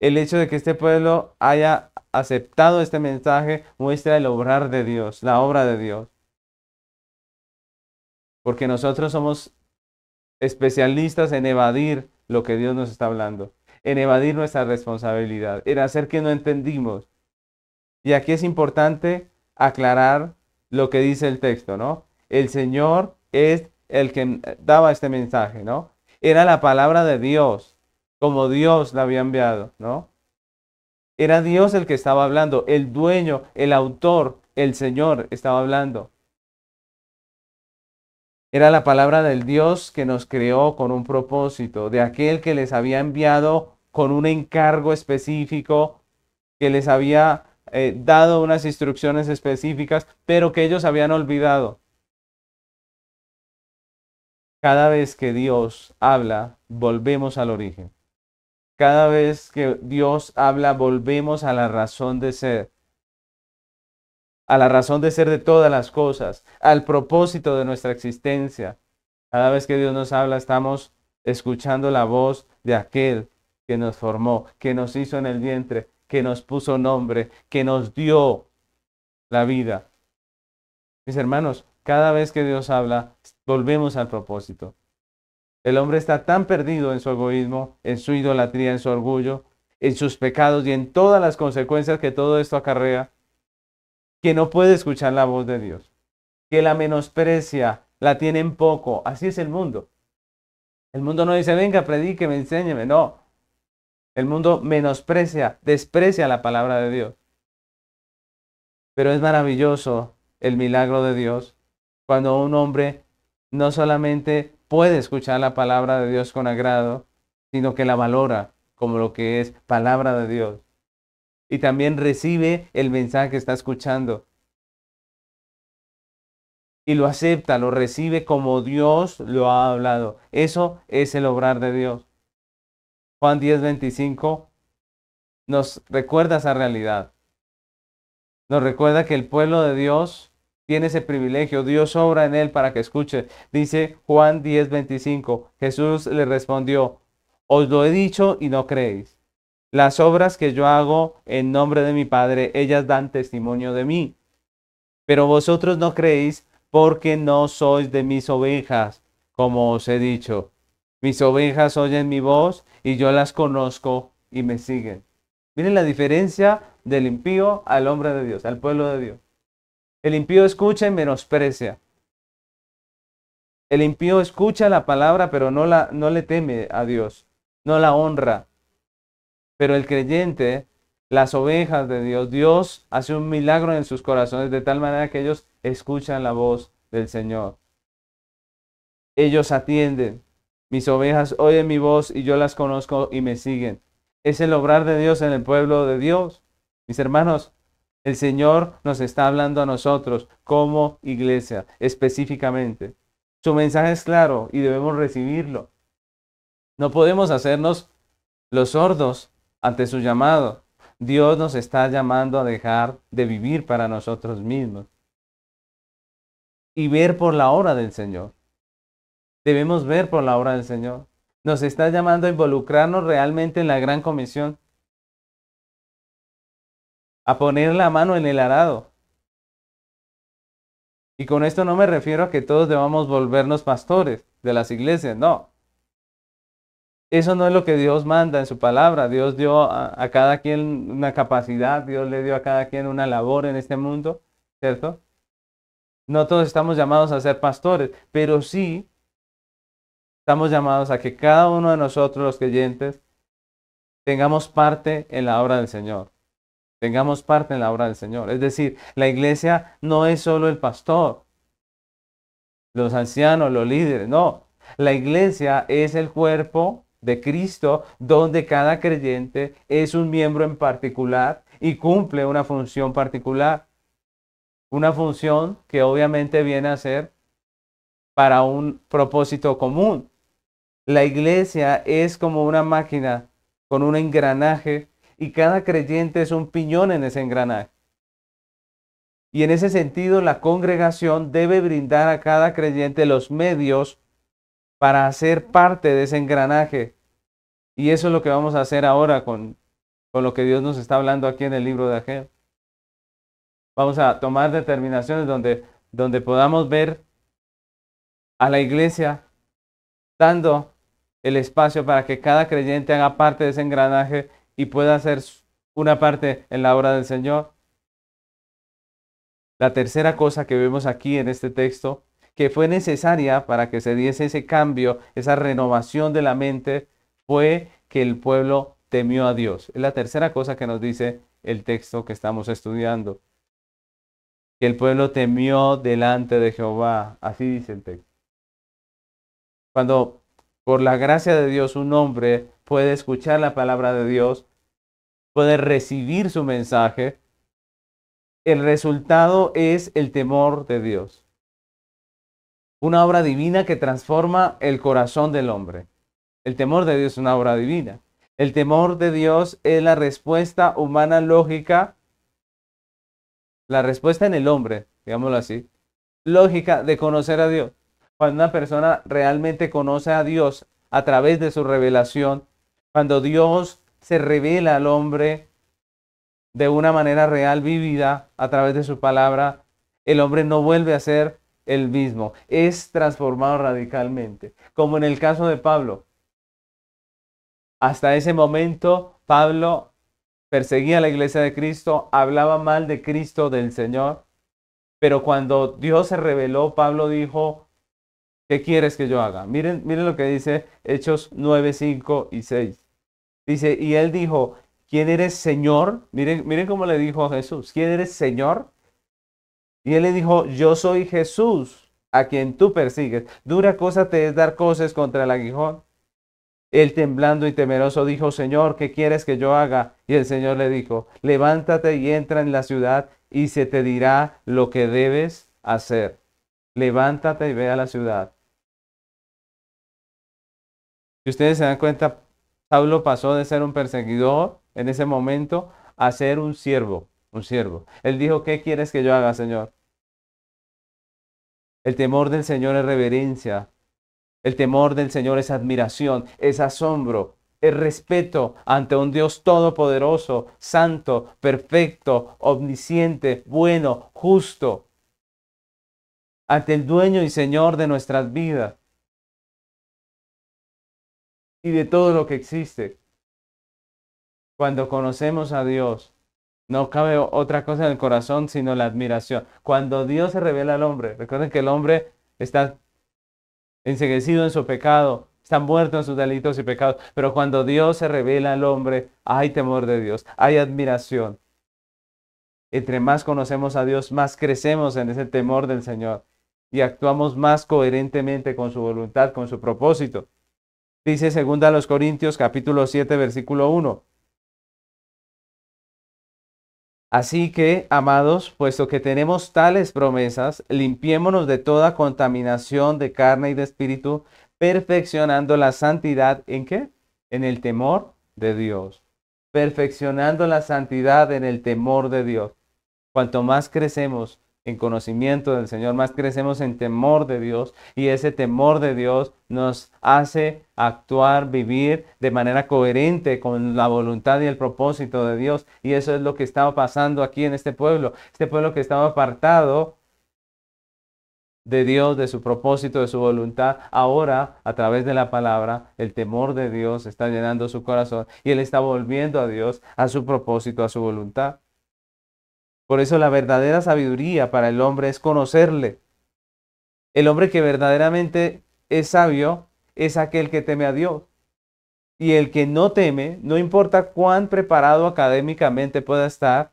El hecho de que este pueblo haya aceptado este mensaje muestra el obrar de Dios, la obra de Dios. Porque nosotros somos especialistas en evadir lo que Dios nos está hablando, en evadir nuestra responsabilidad, en hacer que no entendimos. Y aquí es importante aclarar lo que dice el texto, ¿no? El Señor es el que daba este mensaje, ¿no? Era la palabra de Dios, como Dios la había enviado, ¿no? Era Dios el que estaba hablando, el dueño, el autor, el Señor estaba hablando. Era la palabra del Dios que nos creó con un propósito, de aquel que les había enviado con un encargo específico, que les había eh, dado unas instrucciones específicas, pero que ellos habían olvidado. Cada vez que Dios habla, volvemos al origen. Cada vez que Dios habla, volvemos a la razón de ser a la razón de ser de todas las cosas, al propósito de nuestra existencia. Cada vez que Dios nos habla, estamos escuchando la voz de aquel que nos formó, que nos hizo en el vientre, que nos puso nombre, que nos dio la vida. Mis hermanos, cada vez que Dios habla, volvemos al propósito. El hombre está tan perdido en su egoísmo, en su idolatría, en su orgullo, en sus pecados y en todas las consecuencias que todo esto acarrea, que no puede escuchar la voz de Dios, que la menosprecia, la tiene en poco. Así es el mundo. El mundo no dice, venga, predíqueme, enséñeme. No. El mundo menosprecia, desprecia la palabra de Dios. Pero es maravilloso el milagro de Dios cuando un hombre no solamente puede escuchar la palabra de Dios con agrado, sino que la valora como lo que es palabra de Dios y también recibe el mensaje que está escuchando. Y lo acepta, lo recibe como Dios lo ha hablado. Eso es el obrar de Dios. Juan 10.25 nos recuerda esa realidad. Nos recuerda que el pueblo de Dios tiene ese privilegio. Dios obra en él para que escuche. Dice Juan 10.25, Jesús le respondió, os lo he dicho y no creéis. Las obras que yo hago en nombre de mi Padre, ellas dan testimonio de mí. Pero vosotros no creéis porque no sois de mis ovejas, como os he dicho. Mis ovejas oyen mi voz y yo las conozco y me siguen. Miren la diferencia del impío al hombre de Dios, al pueblo de Dios. El impío escucha y menosprecia. El impío escucha la palabra, pero no, la, no le teme a Dios, no la honra. Pero el creyente, las ovejas de Dios, Dios hace un milagro en sus corazones de tal manera que ellos escuchan la voz del Señor. Ellos atienden. Mis ovejas oyen mi voz y yo las conozco y me siguen. Es el obrar de Dios en el pueblo de Dios. Mis hermanos, el Señor nos está hablando a nosotros como iglesia específicamente. Su mensaje es claro y debemos recibirlo. No podemos hacernos los sordos ante su llamado. Dios nos está llamando a dejar de vivir para nosotros mismos y ver por la obra del Señor. Debemos ver por la obra del Señor. Nos está llamando a involucrarnos realmente en la gran comisión, a poner la mano en el arado. Y con esto no me refiero a que todos debamos volvernos pastores de las iglesias, no. Eso no es lo que Dios manda en su palabra. Dios dio a, cada quien una capacidad, Dios le dio a cada quien una labor en este mundo, ¿cierto? No todos estamos llamados a ser pastores, pero sí estamos llamados a que cada uno de nosotros, los creyentes, tengamos parte en la obra del Señor. Tengamos parte en la obra del Señor. Es decir, la iglesia no es solo el pastor, los ancianos, los líderes, no. La iglesia es el cuerpo de Cristo, donde cada creyente es un miembro en particular y cumple una función particular. Una función que obviamente viene a ser para un propósito común. La iglesia es como una máquina con un engranaje y cada creyente es un piñón en ese engranaje. Y en ese sentido, la congregación debe brindar a cada creyente los medios para ser parte de ese engranaje. Y eso es lo que vamos a hacer ahora con, con lo que Dios nos está hablando aquí en el libro de Ageo. Vamos a tomar determinaciones donde, donde podamos ver a la iglesia dando el espacio para que cada creyente haga parte de ese engranaje y pueda hacer una parte en la obra del Señor. La tercera cosa que vemos aquí en este texto que fue necesaria para que se diese ese cambio, esa renovación de la mente, fue que el pueblo temió a Dios. Es la tercera cosa que nos dice el texto que estamos estudiando. Que el pueblo temió delante de Jehová. Así dice el texto. Cuando por la gracia de Dios un hombre puede escuchar la palabra de Dios, puede recibir su mensaje, el resultado es el temor de Dios una obra divina que transforma el corazón del hombre. El temor de Dios es una obra divina. El temor de Dios es la respuesta humana lógica, la respuesta en el hombre, digámoslo así, lógica de conocer a Dios. Cuando una persona realmente conoce a Dios a través de su revelación, cuando Dios se revela al hombre de una manera real, vivida, a través de su palabra, el hombre no vuelve a ser el mismo, es transformado radicalmente, como en el caso de Pablo. Hasta ese momento, Pablo perseguía la iglesia de Cristo, hablaba mal de Cristo, del Señor, pero cuando Dios se reveló, Pablo dijo, ¿qué quieres que yo haga? Miren, miren lo que dice Hechos 9, 5 y 6. Dice, y él dijo, ¿quién eres Señor? Miren, miren cómo le dijo a Jesús, ¿quién eres Señor? Y él le dijo, yo soy Jesús, a quien tú persigues. Dura cosa te es dar cosas contra el aguijón. Él temblando y temeroso dijo, Señor, ¿qué quieres que yo haga? Y el Señor le dijo, levántate y entra en la ciudad y se te dirá lo que debes hacer. Levántate y ve a la ciudad. Si ustedes se dan cuenta, Pablo pasó de ser un perseguidor en ese momento a ser un siervo un siervo. Él dijo, ¿qué quieres que yo haga, Señor? El temor del Señor es reverencia. El temor del Señor es admiración, es asombro, es respeto ante un Dios todopoderoso, santo, perfecto, omnisciente, bueno, justo. Ante el dueño y Señor de nuestras vidas y de todo lo que existe. Cuando conocemos a Dios, no cabe otra cosa en el corazón sino la admiración. Cuando Dios se revela al hombre, recuerden que el hombre está enseguecido en su pecado, está muerto en sus delitos y pecados, pero cuando Dios se revela al hombre, hay temor de Dios, hay admiración. Entre más conocemos a Dios, más crecemos en ese temor del Señor y actuamos más coherentemente con su voluntad, con su propósito. Dice 2 Corintios capítulo 7 versículo 1. Así que, amados, puesto que tenemos tales promesas, limpiémonos de toda contaminación de carne y de espíritu, perfeccionando la santidad en qué? En el temor de Dios. Perfeccionando la santidad en el temor de Dios. Cuanto más crecemos en conocimiento del Señor, más crecemos en temor de Dios y ese temor de Dios nos hace actuar, vivir de manera coherente con la voluntad y el propósito de Dios. Y eso es lo que estaba pasando aquí en este pueblo, este pueblo que estaba apartado de Dios, de su propósito, de su voluntad. Ahora, a través de la palabra, el temor de Dios está llenando su corazón y él está volviendo a Dios, a su propósito, a su voluntad. Por eso la verdadera sabiduría para el hombre es conocerle. El hombre que verdaderamente es sabio es aquel que teme a Dios. Y el que no teme, no importa cuán preparado académicamente pueda estar,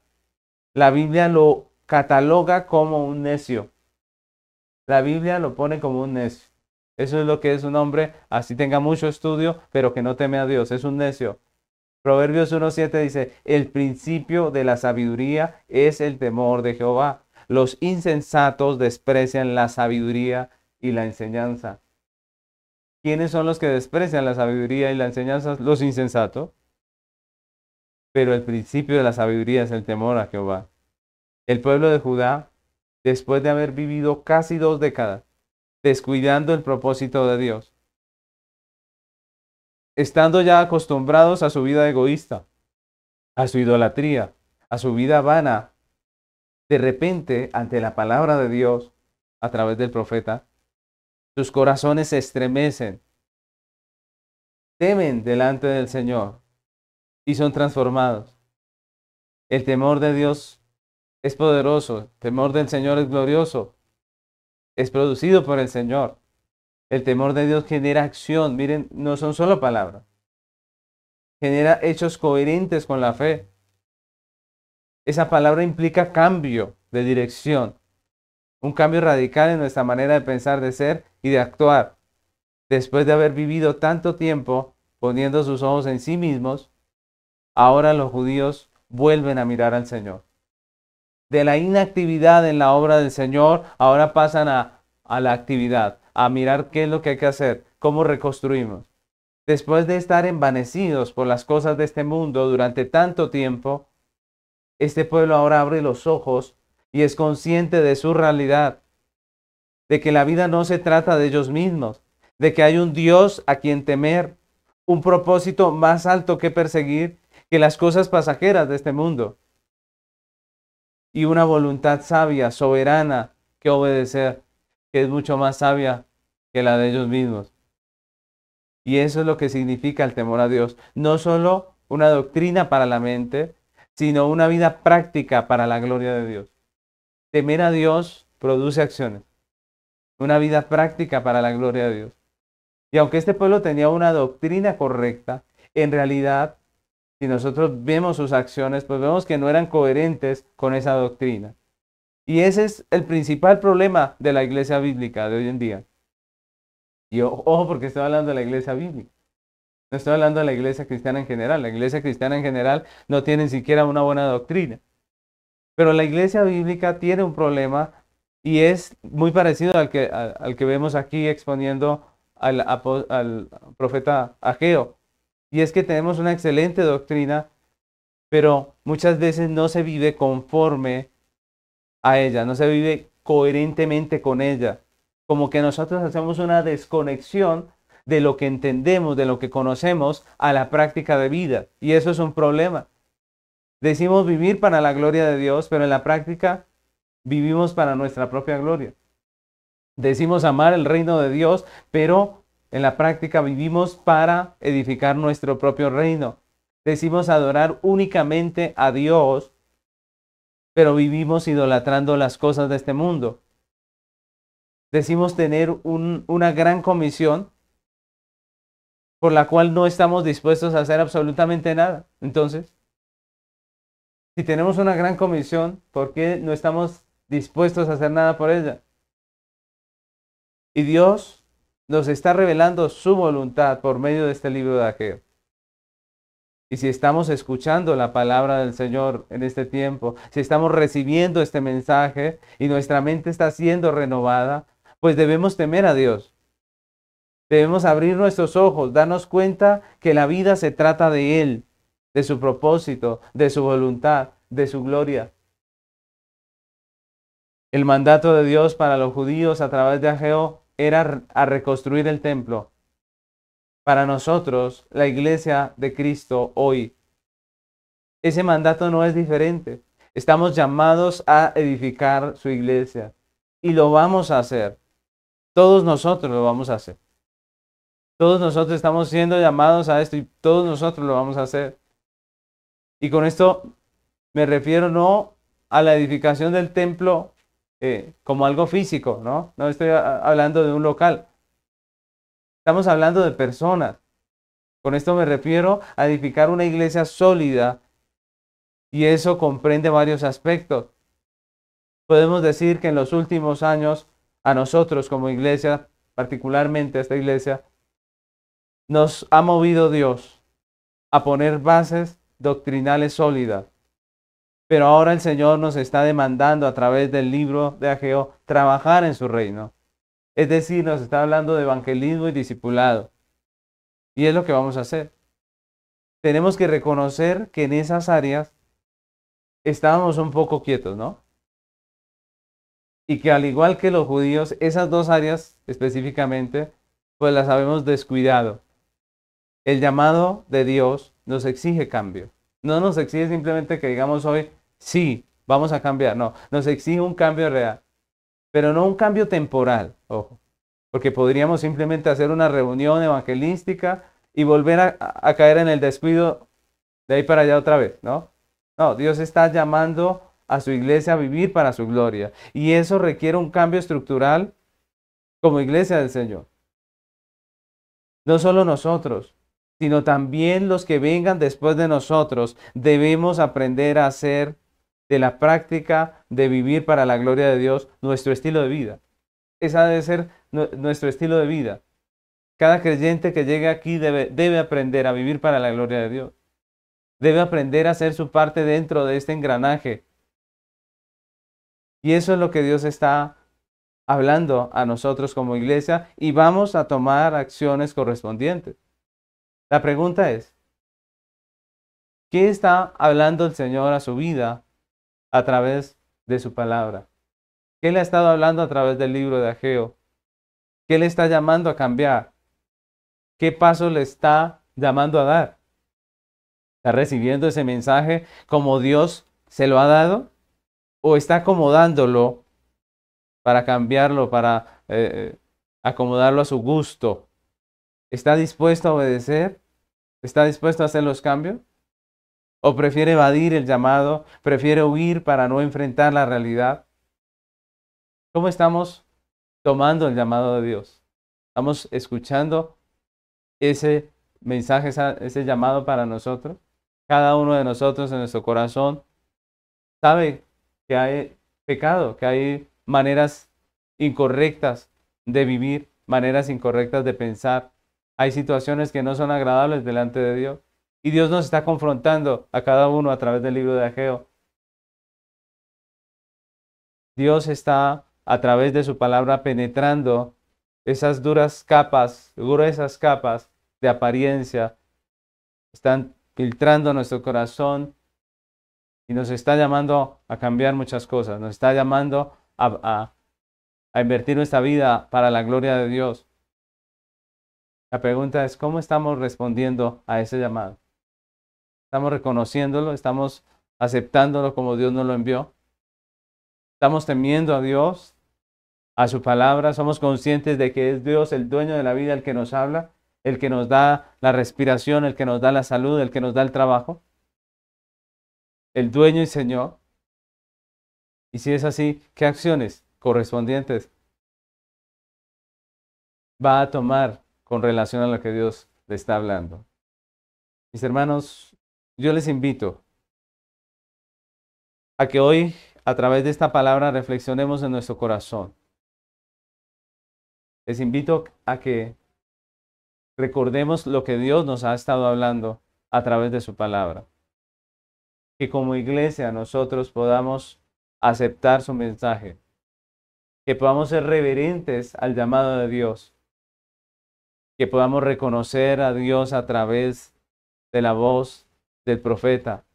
la Biblia lo cataloga como un necio. La Biblia lo pone como un necio. Eso es lo que es un hombre, así tenga mucho estudio, pero que no teme a Dios. Es un necio. Proverbios 1.7 dice, el principio de la sabiduría es el temor de Jehová. Los insensatos desprecian la sabiduría y la enseñanza. ¿Quiénes son los que desprecian la sabiduría y la enseñanza? Los insensatos. Pero el principio de la sabiduría es el temor a Jehová. El pueblo de Judá, después de haber vivido casi dos décadas, descuidando el propósito de Dios, estando ya acostumbrados a su vida egoísta, a su idolatría, a su vida vana, de repente, ante la palabra de Dios, a través del profeta, sus corazones se estremecen, temen delante del Señor y son transformados. El temor de Dios es poderoso, el temor del Señor es glorioso, es producido por el Señor. El temor de Dios genera acción. Miren, no son solo palabras. Genera hechos coherentes con la fe. Esa palabra implica cambio de dirección. Un cambio radical en nuestra manera de pensar, de ser y de actuar. Después de haber vivido tanto tiempo poniendo sus ojos en sí mismos, ahora los judíos vuelven a mirar al Señor. De la inactividad en la obra del Señor, ahora pasan a, a la actividad a mirar qué es lo que hay que hacer, cómo reconstruimos. Después de estar envanecidos por las cosas de este mundo durante tanto tiempo, este pueblo ahora abre los ojos y es consciente de su realidad, de que la vida no se trata de ellos mismos, de que hay un Dios a quien temer, un propósito más alto que perseguir que las cosas pasajeras de este mundo y una voluntad sabia, soberana, que obedecer que es mucho más sabia que la de ellos mismos. Y eso es lo que significa el temor a Dios. No solo una doctrina para la mente, sino una vida práctica para la gloria de Dios. Temer a Dios produce acciones. Una vida práctica para la gloria de Dios. Y aunque este pueblo tenía una doctrina correcta, en realidad, si nosotros vemos sus acciones, pues vemos que no eran coherentes con esa doctrina. Y ese es el principal problema de la iglesia bíblica de hoy en día. Y ojo porque estoy hablando de la iglesia bíblica. No estoy hablando de la iglesia cristiana en general. La iglesia cristiana en general no tiene siquiera una buena doctrina. Pero la iglesia bíblica tiene un problema y es muy parecido al que, que vemos aquí exponiendo al, al profeta Ageo. Y es que tenemos una excelente doctrina, pero muchas veces no se vive conforme a ella, no se vive coherentemente con ella. Como que nosotros hacemos una desconexión de lo que entendemos, de lo que conocemos a la práctica de vida. Y eso es un problema. Decimos vivir para la gloria de Dios, pero en la práctica vivimos para nuestra propia gloria. Decimos amar el reino de Dios, pero en la práctica vivimos para edificar nuestro propio reino. Decimos adorar únicamente a Dios, pero vivimos idolatrando las cosas de este mundo. Decimos tener una gran comisión por la cual no estamos dispuestos a hacer absolutamente nada. Entonces, si tenemos una gran comisión, ¿por qué no estamos dispuestos a hacer nada por ella? Y Dios nos está revelando su voluntad por medio de este libro de Ageo. Y si estamos escuchando la palabra del Señor en este tiempo, si estamos recibiendo este mensaje y nuestra mente está siendo renovada, pues debemos temer a Dios. Debemos abrir nuestros ojos, darnos cuenta que la vida se trata de Él, de su propósito, de su voluntad, de su gloria. El mandato de Dios para los judíos a través de Ageo era a reconstruir el templo, para nosotros, la iglesia de Cristo hoy. Ese mandato no es diferente. Estamos llamados a edificar su iglesia y lo vamos a hacer. Todos nosotros lo vamos a hacer. Todos nosotros estamos siendo llamados a esto y todos nosotros lo vamos a hacer. Y con esto me refiero no a la edificación del templo eh, como algo físico, ¿no? No estoy ah, hablando de un local, Estamos hablando de personas. Con esto me refiero a edificar una iglesia sólida y eso comprende varios aspectos. Podemos decir que en los últimos años a nosotros como iglesia, particularmente esta iglesia, nos ha movido Dios a poner bases doctrinales sólidas. Pero ahora el Señor nos está demandando a través del libro de Ageo trabajar en su reino. Es decir, nos está hablando de evangelismo y discipulado. Y es lo que vamos a hacer. Tenemos que reconocer que en esas áreas estábamos un poco quietos, ¿no? Y que al igual que los judíos, esas dos áreas específicamente, pues las habemos descuidado. El llamado de Dios nos exige cambio. No nos exige simplemente que digamos hoy, sí, vamos a cambiar. No, nos exige un cambio real pero no un cambio temporal, ojo, porque podríamos simplemente hacer una reunión evangelística y volver a, caer en el descuido de ahí para allá otra vez, ¿no? No, Dios está llamando a su iglesia a vivir para su gloria y eso requiere un cambio estructural como iglesia del Señor. No solo nosotros, sino también los que vengan después de nosotros debemos aprender a ser de la práctica de vivir para la gloria de Dios nuestro estilo de vida. ha debe ser nuestro estilo de vida. Cada creyente que llegue aquí debe, debe aprender a vivir para la gloria de Dios. Debe aprender a hacer su parte dentro de este engranaje. Y eso es lo que Dios está hablando a nosotros como iglesia y vamos a tomar acciones correspondientes. La pregunta es, ¿qué está hablando el Señor a su vida a través de su palabra? ¿Qué le ha estado hablando a través del libro de Ageo? ¿Qué le está llamando a cambiar? ¿Qué paso le está llamando a dar? ¿Está recibiendo ese mensaje como Dios se lo ha dado? ¿O está acomodándolo para cambiarlo, para eh, eh, acomodarlo a su gusto? ¿Está dispuesto a obedecer? ¿Está dispuesto a hacer los cambios? o prefiere evadir el llamado, prefiere huir para no enfrentar la realidad. ¿Cómo estamos tomando el llamado de Dios? ¿Estamos escuchando ese mensaje, ese llamado para nosotros? Cada uno de nosotros en nuestro corazón sabe que hay pecado, que hay maneras incorrectas de vivir, maneras incorrectas de pensar. Hay situaciones que no son agradables delante de Dios. Y Dios nos está confrontando a cada uno a través del libro de Ageo. Dios está a través de su palabra penetrando esas duras capas, gruesas capas de apariencia. Están filtrando nuestro corazón y nos está llamando a cambiar muchas cosas. Nos está llamando a, a invertir nuestra vida para la gloria de Dios. La pregunta es, ¿cómo estamos respondiendo a ese llamado? Estamos reconociéndolo, estamos aceptándolo como Dios nos lo envió. Estamos temiendo a Dios, a su palabra, somos conscientes de que es Dios el dueño de la vida, el que nos habla, el que nos da la respiración, el que nos da la salud, el que nos da el trabajo. El dueño y Señor. Y si es así, ¿qué acciones correspondientes va a tomar con relación a lo que Dios le está hablando? Mis hermanos, yo les invito a que hoy, a través de esta palabra, reflexionemos en nuestro corazón. Les invito a que recordemos lo que Dios nos ha estado hablando a través de su palabra. Que como iglesia nosotros podamos aceptar su mensaje. Que podamos ser reverentes al llamado de Dios. Que podamos reconocer a Dios a través de la voz del profeta,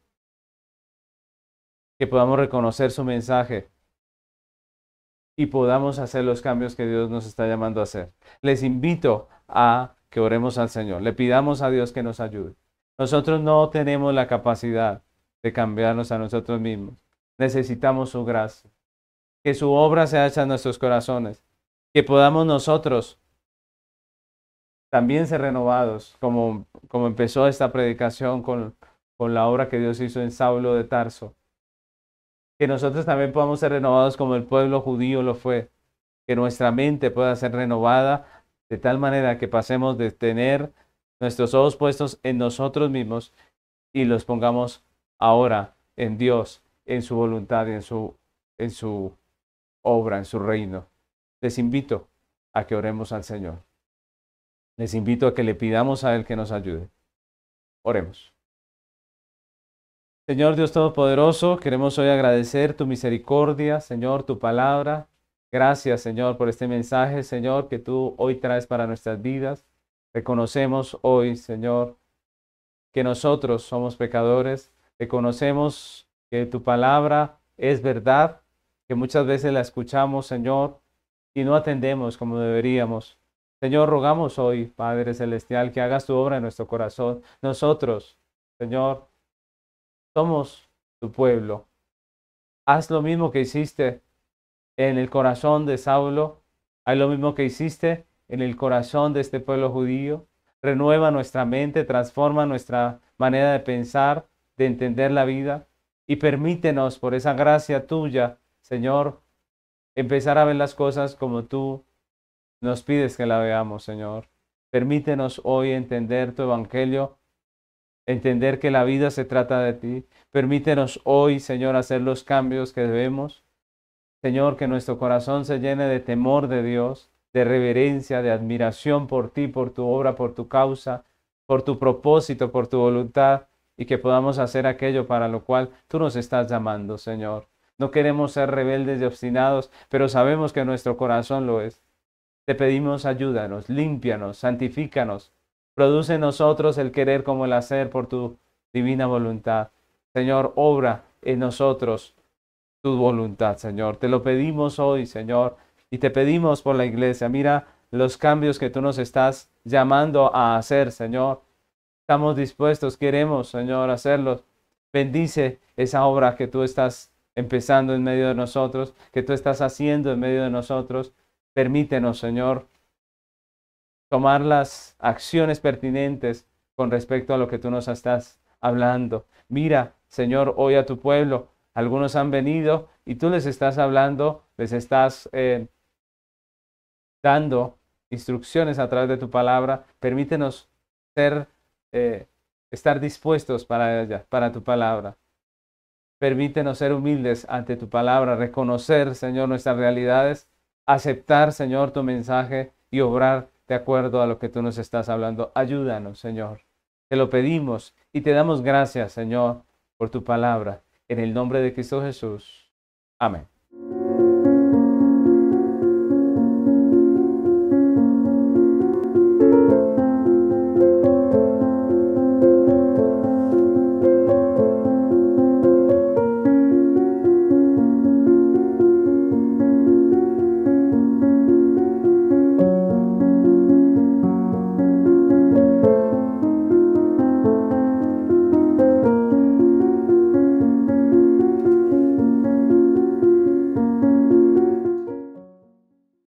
que podamos reconocer su mensaje y podamos hacer los cambios que Dios nos está llamando a hacer. Les invito a que oremos al Señor, le pidamos a Dios que nos ayude. Nosotros no tenemos la capacidad de cambiarnos a nosotros mismos. Necesitamos su gracia. Que su obra se hecha en nuestros corazones. Que podamos nosotros también ser renovados, como, como empezó esta predicación con, con la obra que Dios hizo en Saulo de Tarso. Que nosotros también podamos ser renovados como el pueblo judío lo fue. Que nuestra mente pueda ser renovada de tal manera que pasemos de tener nuestros ojos puestos en nosotros mismos y los pongamos ahora en Dios, en su voluntad, en su, en su obra, en su reino. Les invito a que oremos al Señor. Les invito a que le pidamos a Él que nos ayude. Oremos. Señor Dios Todopoderoso, queremos hoy agradecer tu misericordia, Señor, tu palabra. Gracias, Señor, por este mensaje, Señor, que tú hoy traes para nuestras vidas. Reconocemos hoy, Señor, que nosotros somos pecadores. Reconocemos que tu palabra es verdad, que muchas veces la escuchamos, Señor, y no atendemos como deberíamos. Señor, rogamos hoy, Padre Celestial, que hagas tu obra en nuestro corazón. Nosotros, Señor, somos tu pueblo. Haz lo mismo que hiciste en el corazón de Saulo, haz lo mismo que hiciste en el corazón de este pueblo judío. Renueva nuestra mente, transforma nuestra manera de pensar, de entender la vida y permítenos por esa gracia tuya, Señor, empezar a ver las cosas como tú nos pides que la veamos, Señor. Permítenos hoy entender tu evangelio entender que la vida se trata de ti. Permítenos hoy, Señor, hacer los cambios que debemos. Señor, que nuestro corazón se llene de temor de Dios, de reverencia, de admiración por ti, por tu obra, por tu causa, por tu propósito, por tu voluntad, y que podamos hacer aquello para lo cual tú nos estás llamando, Señor. No queremos ser rebeldes y obstinados, pero sabemos que nuestro corazón lo es. Te pedimos ayúdanos, límpianos, santifícanos, Produce en nosotros el querer como el hacer por tu divina voluntad. Señor, obra en nosotros tu voluntad, Señor. Te lo pedimos hoy, Señor, y te pedimos por la iglesia. Mira los cambios que tú nos estás llamando a hacer, Señor. Estamos dispuestos, queremos, Señor, hacerlos. Bendice esa obra que tú estás empezando en medio de nosotros, que tú estás haciendo en medio de nosotros. Permítenos, Señor, tomar las acciones pertinentes con respecto a lo que tú nos estás hablando. Mira, Señor, hoy a tu pueblo, algunos han venido y tú les estás hablando, les estás eh, dando instrucciones a través de tu palabra. Permítenos ser, eh, estar dispuestos para ella, para tu palabra. Permítenos ser humildes ante tu palabra, reconocer, Señor, nuestras realidades, aceptar, Señor, tu mensaje y obrar de acuerdo a lo que tú nos estás hablando. Ayúdanos, Señor. Te lo pedimos y te damos gracias, Señor, por tu palabra. En el nombre de Cristo Jesús. Amén.